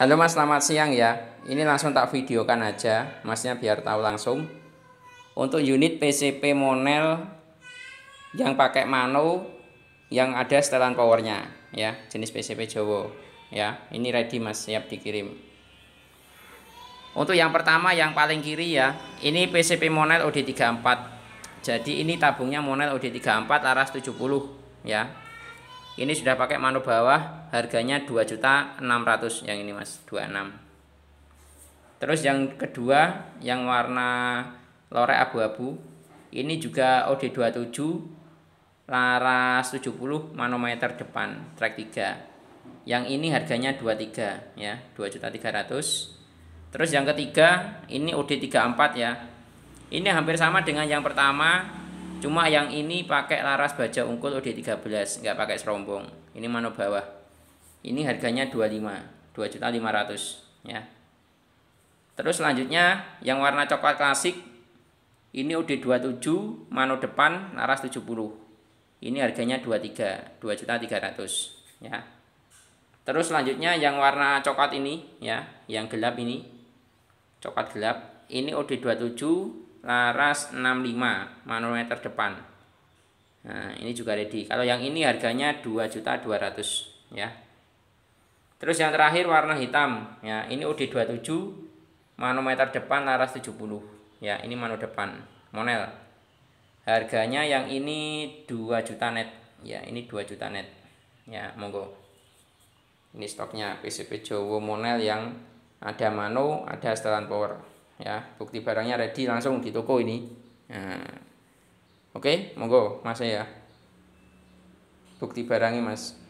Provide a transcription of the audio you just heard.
Halo Mas, selamat siang ya. Ini langsung tak videokan aja, Masnya biar tahu langsung. Untuk unit PCP Monel yang pakai Mano yang ada setelan powernya ya, jenis PCP Jowo ya. Ini ready Mas, siap dikirim. Untuk yang pertama yang paling kiri ya, ini PCP Monel OD34. Jadi ini tabungnya Monel OD34 laras 70 ya. Ini sudah pakai manuk bawah, harganya 2.600 yang ini Mas, 26. Terus yang kedua yang warna lorek abu-abu, ini juga OD27 laras 70 manometer depan track 3. Yang ini harganya 23 ya, 2.300. Terus yang ketiga ini OD34 ya. Ini hampir sama dengan yang pertama, Cuma yang ini pakai laras baja ungkul OD13, nggak pakai serombong. Ini mano bawah. Ini harganya 25, 2.500 ya. Terus selanjutnya yang warna coklat klasik ini OD27 mano depan laras 70. Ini harganya 23, 2.300 ya. Terus selanjutnya yang warna coklat ini ya, yang gelap ini. Coklat gelap, ini OD27 Laras 65 manometer depan nah ini juga ready kalau yang ini harganya 2.200 ya terus yang terakhir warna hitam ya ini UD27 manometer depan Laras 70 ya ini mano depan monel harganya yang ini 2 juta net ya ini 2 juta net ya monggo ini stoknya PCP Jowo monel yang ada mano ada setelan power ya bukti barangnya ready langsung di toko ini nah. oke monggo mas ya bukti barangnya mas